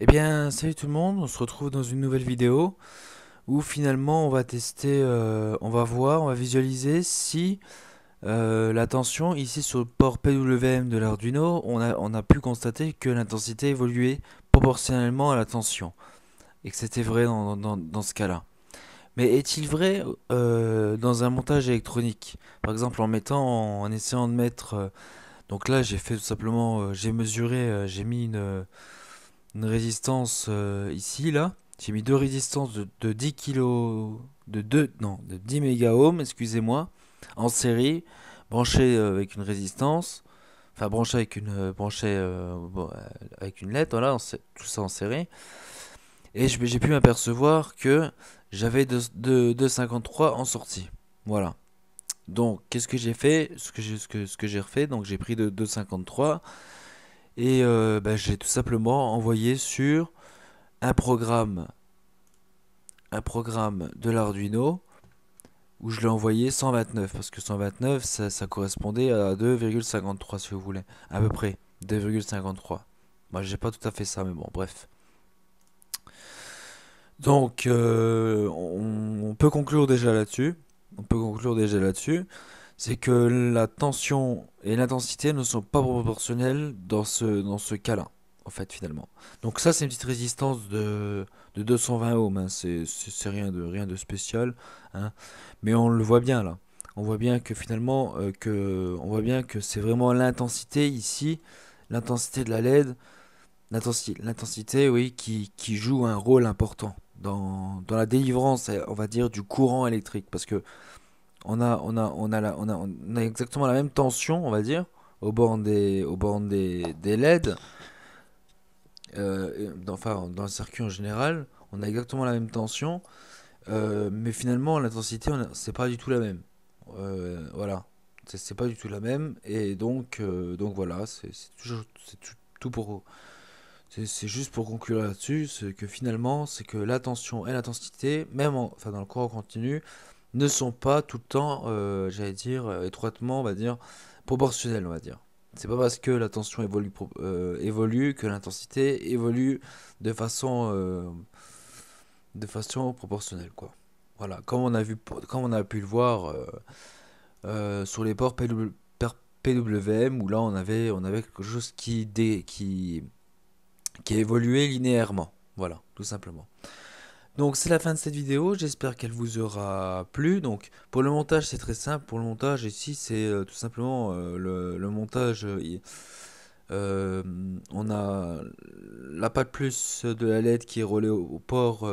Eh bien, salut tout le monde, on se retrouve dans une nouvelle vidéo où finalement on va tester, euh, on va voir, on va visualiser si euh, la tension ici sur le port PWM de l'Arduino, on a, on a pu constater que l'intensité évoluait proportionnellement à la tension et que c'était vrai dans, ce cas-là. Mais est-il vrai euh, dans un montage électronique Par exemple en mettant, en essayant de mettre, donc là j'ai fait tout simplement, j'ai mesuré, j'ai mis une une résistance euh, ici, là. J'ai mis deux résistances de, 10 kg, de 2, non, de 10 mégaohms, excusez-moi, en série, branché euh, avec une résistance, enfin branché avec une, euh, branché avec une lettre, voilà, tout ça en série. Et j'ai pu m'apercevoir que j'avais de 2,53 en sortie. Voilà. Donc, qu'est-ce que j'ai fait Ce que j'ai ce que, ce que j'ai refait, donc j'ai pris de 2,53. Et euh, bah, j'ai tout simplement envoyé sur un programme, un programme de l'Arduino où je l'ai envoyé 129 parce que 129 ça, correspondait à 2,53 si vous voulez, à peu près 2,53. Moi j'ai pas tout à fait ça, mais bon, bref. Donc, euh, on, peut conclure déjà là-dessus. On peut conclure déjà là-dessus c'est que la tension et l'intensité ne sont pas proportionnelles dans ce, dans ce cas-là, en fait, finalement. Donc ça, c'est une petite résistance de, de 220 ohms, hein. c'est rien de, rien de spécial, hein. mais on le voit bien là. On voit bien que finalement, euh, que, on voit bien que c'est vraiment l'intensité ici, l'intensité de la LED, l'intensité, oui, qui, joue un rôle important dans, dans la délivrance, on va dire, du courant électrique. Parce que on a, on a, on a, on exactement la même tension, on va dire, au bord des, au bord des, LED, euh, dans, enfin, dans le circuit en général, on a exactement la même tension, euh, mais finalement, l'intensité, c'est pas du tout la même. Euh, voilà. voilà, c'est pas du tout la même, et donc, donc voilà, c'est toujours, c'est tout, pour. C'est juste pour conclure là-dessus, c'est que finalement, c'est que la tension et l'intensité, même enfin dans le courant continu, ne sont pas tout le temps, euh, j'allais dire, euh, étroitement, on va dire, proportionnels, on va dire. C'est pas parce que la tension évolue, euh, évolue que l'intensité évolue de façon, de façon proportionnelle, quoi. Voilà, comme on a, vu, comme on a pu le voir sur les ports PWM, où là on avait, on avait quelque chose qui, dé, qui, qui évoluait linéairement. Voilà, tout simplement. Donc c'est la fin de cette vidéo, j'espère qu'elle vous aura plu. Donc pour le montage c'est très simple, pour le montage ici c'est euh, tout simplement euh, le, montage, euh, on a la patte plus de la LED qui est reliée au, port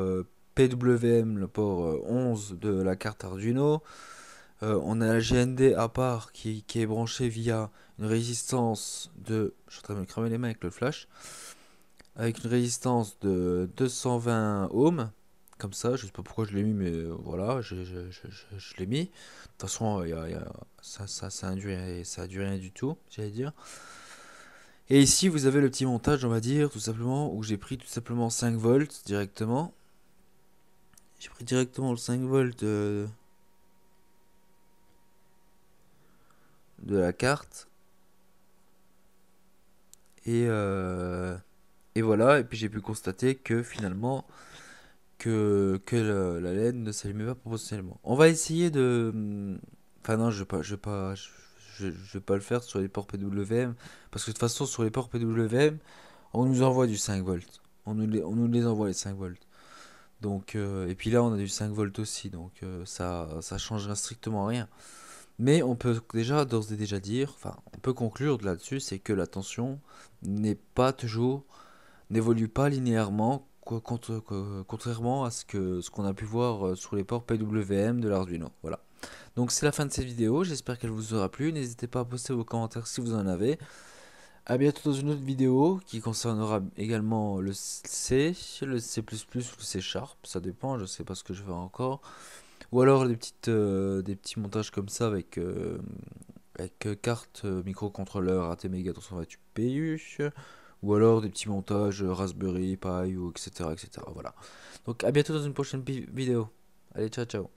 PWM, le port 11 de la carte Arduino. on a la GND à part qui, qui, est branchée via une résistance de... Je suis en train de me cramer les mains avec le flash. Avec une résistance de 220 ohms ça. Je sais pas pourquoi je l'ai mis, mais euh, voilà, je, je, l'ai mis. De toute façon, il ça, ça, ça, a duré ça rien du tout, j'allais dire. Et ici, vous avez le petit montage, on va dire, tout simplement, où j'ai pris tout simplement 5 volts directement. J'ai pris directement le 5 volts euh, de, la carte. Et, euh, et voilà, et puis j'ai pu constater que finalement, que, la, laine ne s'allumait pas proportionnellement. On va essayer de... Mm, enfin non, je vais pas, je vais pas, je, vais pas le faire sur les ports PWM, parce que de toute façon, sur les ports PWM, on nous envoie du 5 volts. On nous les, on nous les envoie les 5 volts. Donc, euh, et puis là, on a du 5 volts aussi, donc euh, ça ça changera strictement rien. Mais on peut déjà d'ores et déjà dire, enfin, on peut conclure là-dessus, c'est que la tension n'est pas toujours, n'évolue pas linéairement euh, contrairement à ce qu'on ce qu'on a pu voir euh, sur les ports PWM de l'Arduino. Voilà. Donc c'est la fin de cette vidéo, j'espère qu'elle vous aura plu. N'hésitez pas à poster vos commentaires si vous en avez. A bientôt dans une autre vidéo qui concernera également le C, le C++ ou le C Sharp, ça dépend, je ne sais pas ce que je veux encore. Ou alors des, petites, euh, des petits montages comme ça avec, avec carte microcontrôleur ATmega 328PU ou alors des petits montages euh, Raspberry Pi ou etc etc voilà donc à bientôt dans une prochaine vidéo allez ciao ciao